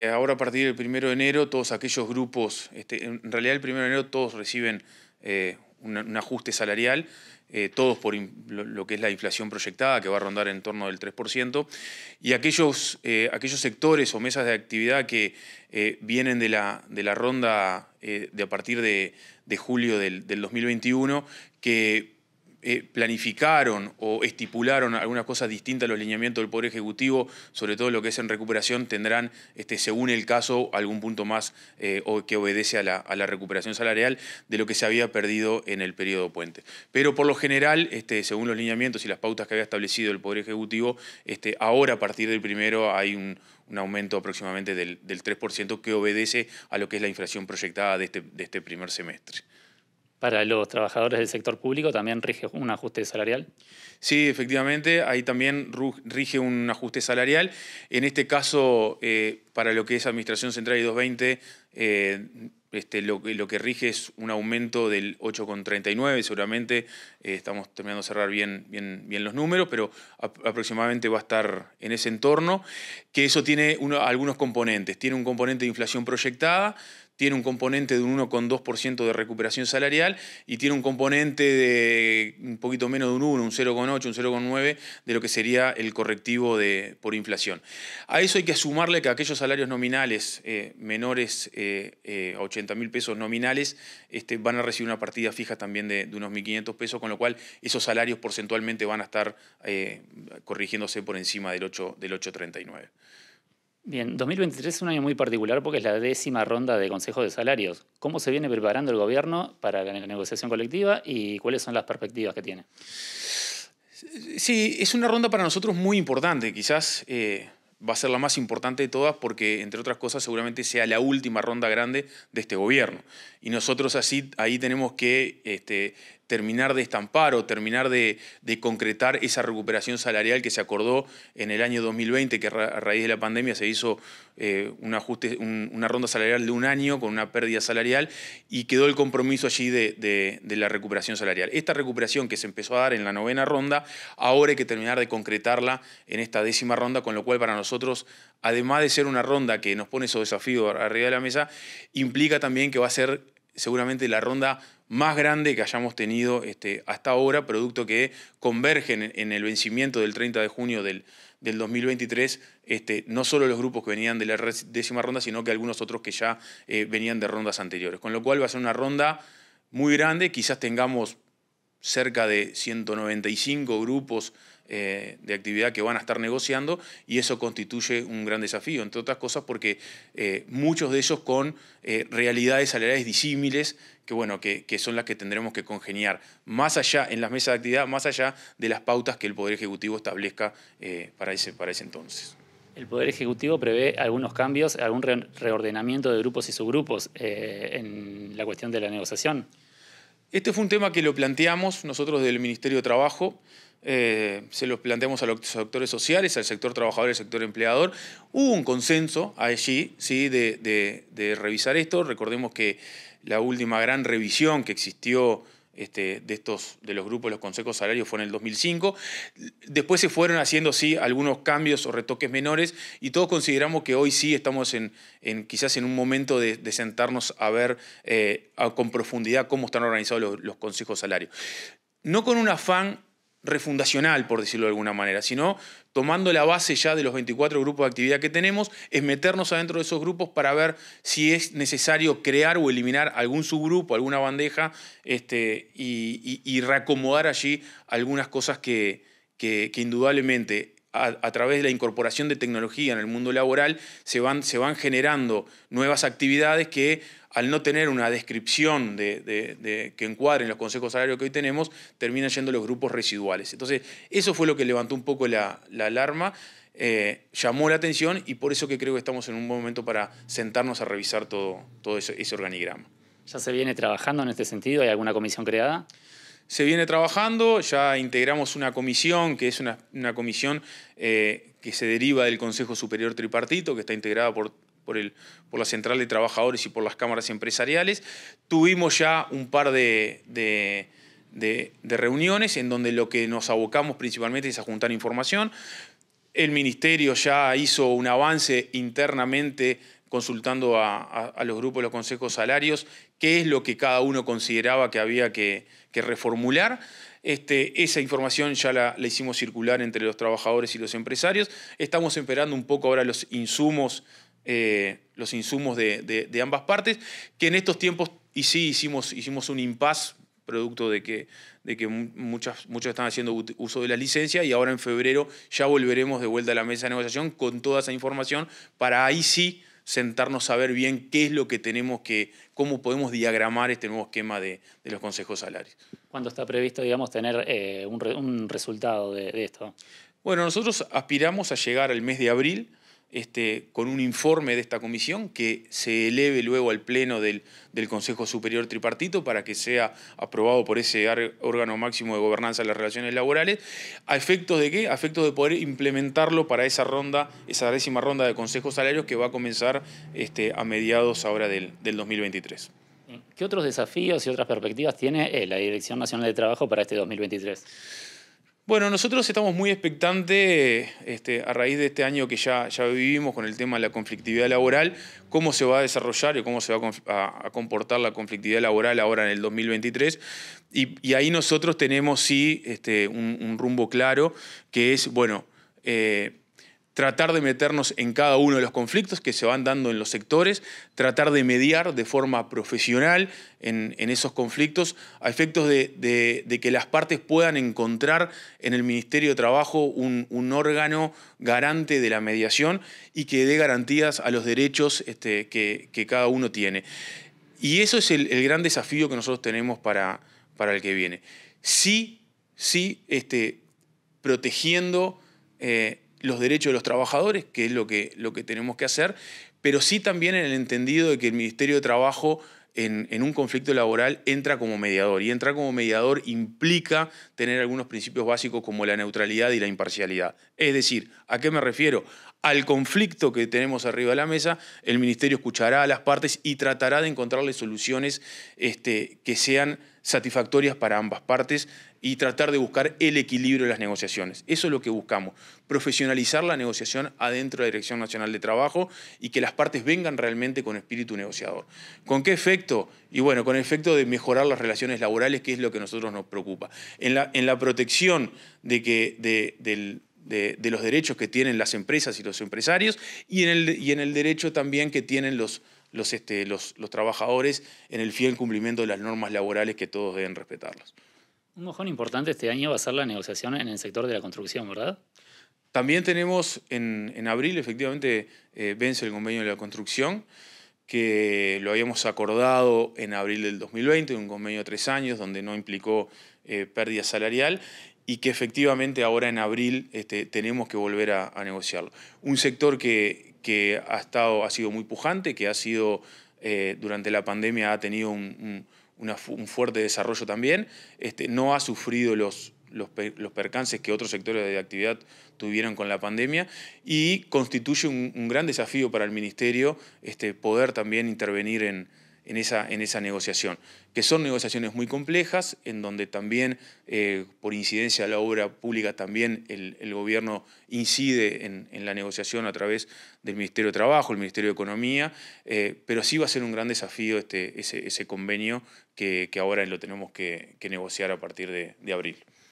Eh, ahora a partir del 1 de enero todos aquellos grupos, este, en realidad el 1 de enero todos reciben eh, un, ajuste salarial, eh, todos por lo, que es la inflación proyectada, que va a rondar en torno del 3%, y aquellos, aquellos sectores o mesas de actividad que vienen de la, de la ronda de a partir de, julio del, del 2021, que eh, planificaron o estipularon algunas cosas distintas a los lineamientos del Poder Ejecutivo, sobre todo lo que es en recuperación, tendrán, este, según el caso, algún punto más eh, que obedece a la, recuperación salarial de lo que se había perdido en el periodo puente. Pero por lo general, este, según los lineamientos y las pautas que había establecido el Poder Ejecutivo, este, ahora a partir del primero hay un, aumento aproximadamente del, 3% que obedece a lo que es la inflación proyectada de este primer semestre para los trabajadores del sector público también rige un ajuste salarial. Sí, efectivamente, ahí también rige un ajuste salarial. En este caso, eh, para lo que es Administración Central y 220, eh, este, lo, que rige es un aumento del 8,39, seguramente eh, estamos terminando de cerrar bien, bien, bien los números, pero aproximadamente va a estar en ese entorno, que eso tiene algunos componentes. Tiene un componente de inflación proyectada, tiene un componente de un 1,2% de recuperación salarial y tiene un componente de un poquito menos de un 1, un 0,8, un 0,9 de lo que sería el correctivo de, por inflación. A eso hay que sumarle que aquellos salarios nominales eh, menores eh, eh, a 80 mil pesos nominales este, van a recibir una partida fija también de, unos 1.500 pesos, con lo cual esos salarios porcentualmente van a estar corrigiéndose por encima del Del 839. Bien, 2023 es un año muy particular porque es la décima ronda de Consejo de salarios. ¿Cómo se viene preparando el gobierno para la negociación colectiva y cuáles son las perspectivas que tiene? Sí, es una ronda para nosotros muy importante. Quizás eh, va a ser la más importante de todas porque, entre otras cosas, seguramente sea la última ronda grande de este gobierno. Y nosotros así, ahí tenemos que este, terminar de estampar o terminar de, concretar esa recuperación salarial que se acordó en el año 2020, que a raíz de la pandemia se hizo eh, un ajuste, una ronda salarial de un año con una pérdida salarial y quedó el compromiso allí de, de, la recuperación salarial. Esta recuperación que se empezó a dar en la novena ronda, ahora hay que terminar de concretarla en esta décima ronda, con lo cual para nosotros, además de ser una ronda que nos pone esos desafío arriba de la mesa, implica también que va a ser seguramente la ronda más grande que hayamos tenido este, hasta ahora, producto que convergen en, el vencimiento del 30 de junio del, 2023, este, no solo los grupos que venían de la décima ronda, sino que algunos otros que ya eh, venían de rondas anteriores. Con lo cual va a ser una ronda muy grande, quizás tengamos cerca de 195 grupos eh, de actividad que van a estar negociando y eso constituye un gran desafío, entre otras cosas porque eh, muchos de ellos con eh, realidades salariales disímiles que, bueno, que, son las que tendremos que congeniar más allá en las mesas de actividad, más allá de las pautas que el Poder Ejecutivo establezca para, ese, para ese entonces. El Poder Ejecutivo prevé algunos cambios, algún reordenamiento de grupos y subgrupos en la cuestión de la negociación. Este fue un tema que lo planteamos nosotros del Ministerio de Trabajo. Eh, se los planteamos a los sectores sociales, al sector trabajador al sector empleador. Hubo un consenso allí ¿sí? de, revisar esto. Recordemos que la última gran revisión que existió este, de, estos, de los grupos, de los consejos salarios, fue en el 2005. Después se fueron haciendo, sí, algunos cambios o retoques menores y todos consideramos que hoy sí estamos en, quizás en un momento de, sentarnos a ver eh, con profundidad cómo están organizados los, los consejos salarios. No con un afán refundacional, por decirlo de alguna manera, sino tomando la base ya de los 24 grupos de actividad que tenemos, es meternos adentro de esos grupos para ver si es necesario crear o eliminar algún subgrupo, alguna bandeja, este, y, reacomodar allí algunas cosas que, que indudablemente a, través de la incorporación de tecnología en el mundo laboral se van, se van generando nuevas actividades que al no tener una descripción de, de, que encuadren los consejos salarios que hoy tenemos, terminan siendo los grupos residuales. Entonces, eso fue lo que levantó un poco la, alarma, eh, llamó la atención y por eso que creo que estamos en un buen momento para sentarnos a revisar todo, todo ese organigrama. ¿Ya se viene trabajando en este sentido? ¿Hay alguna comisión creada? se viene trabajando, ya integramos una comisión que es una, comisión eh, que se deriva del Consejo Superior Tripartito, que está integrada por, por, el, por la Central de Trabajadores y por las cámaras empresariales. Tuvimos ya un par de, de reuniones en donde lo que nos abocamos principalmente es a juntar información. El Ministerio ya hizo un avance internamente consultando a, los grupos, los consejos salarios, qué es lo que cada uno consideraba que había que, reformular. Este, esa información ya la, hicimos circular entre los trabajadores y los empresarios. Estamos esperando un poco ahora los insumos, eh, los insumos de, ambas partes, que en estos tiempos, y sí, hicimos, hicimos un impasse producto de que, de que muchas, muchos están haciendo uso de la licencia y ahora en febrero ya volveremos de vuelta a la mesa de negociación con toda esa información para ahí sí sentarnos a ver bien qué es lo que tenemos que, cómo podemos diagramar este nuevo esquema de, los consejos salarios. ¿Cuándo está previsto, digamos, tener eh, un, resultado de, esto? Bueno, nosotros aspiramos a llegar al mes de abril este, con un informe de esta comisión que se eleve luego al Pleno del, del Consejo Superior Tripartito para que sea aprobado por ese órgano máximo de gobernanza de las relaciones laborales, a efectos de qué? A efectos de poder implementarlo para esa ronda, esa décima ronda de consejos salarios que va a comenzar este, a mediados ahora del 2023. ¿Qué otros desafíos y otras perspectivas tiene eh, la Dirección Nacional de Trabajo para este 2023? Bueno, nosotros estamos muy expectantes este, a raíz de este año que ya, ya vivimos con el tema de la conflictividad laboral, cómo se va a desarrollar y cómo se va a, comportar la conflictividad laboral ahora en el 2023. Y, ahí nosotros tenemos sí este, un, rumbo claro, que es, bueno, eh, tratar de meternos en cada uno de los conflictos que se van dando en los sectores, tratar de mediar de forma profesional en, esos conflictos a efectos de, que las partes puedan encontrar en el Ministerio de Trabajo un, órgano garante de la mediación y que dé garantías a los derechos este, que, cada uno tiene. Y eso es el, gran desafío que nosotros tenemos para, para el que viene. Sí, sí, este, protegiendo... Eh, los derechos de los trabajadores, que es lo que, lo que tenemos que hacer, pero sí también en el entendido de que el Ministerio de Trabajo en, un conflicto laboral entra como mediador. Y entrar como mediador implica tener algunos principios básicos como la neutralidad y la imparcialidad. Es decir, ¿a qué me refiero? Al conflicto que tenemos arriba de la mesa, el Ministerio escuchará a las partes y tratará de encontrarle soluciones este, que sean satisfactorias para ambas partes y tratar de buscar el equilibrio de las negociaciones. Eso es lo que buscamos, profesionalizar la negociación adentro de la Dirección Nacional de Trabajo y que las partes vengan realmente con espíritu negociador. ¿Con qué efecto? Y bueno, con el efecto de mejorar las relaciones laborales, que es lo que a nosotros nos preocupa. En la, protección de, de, los derechos que tienen las empresas y los empresarios y en el, y en el derecho también que tienen los, los, este, los trabajadores en el fiel cumplimiento de las normas laborales que todos deben respetarlas. Un mojón importante este año va a ser la negociación en el sector de la construcción, ¿verdad? También tenemos en, en abril, efectivamente, eh, vence el convenio de la construcción, que lo habíamos acordado en abril del 2020, un convenio de tres años donde no implicó eh, pérdida salarial y que efectivamente ahora en abril este, tenemos que volver a, negociarlo. Un sector que, que, ha, estado, ha sido muy pujante, que ha sido, eh, durante la pandemia ha tenido un un fuerte desarrollo también, este, no ha sufrido los, los, percances que otros sectores de actividad tuvieron con la pandemia y constituye un, un gran desafío para el Ministerio este, poder también intervenir en, en esa, en esa negociación, que son negociaciones muy complejas, en donde también, eh, por incidencia de la obra pública, también el, gobierno incide en, la negociación a través del Ministerio de Trabajo, el Ministerio de Economía, eh, pero sí va a ser un gran desafío este, ese, convenio que, que, ahora lo tenemos que, negociar a partir de abril.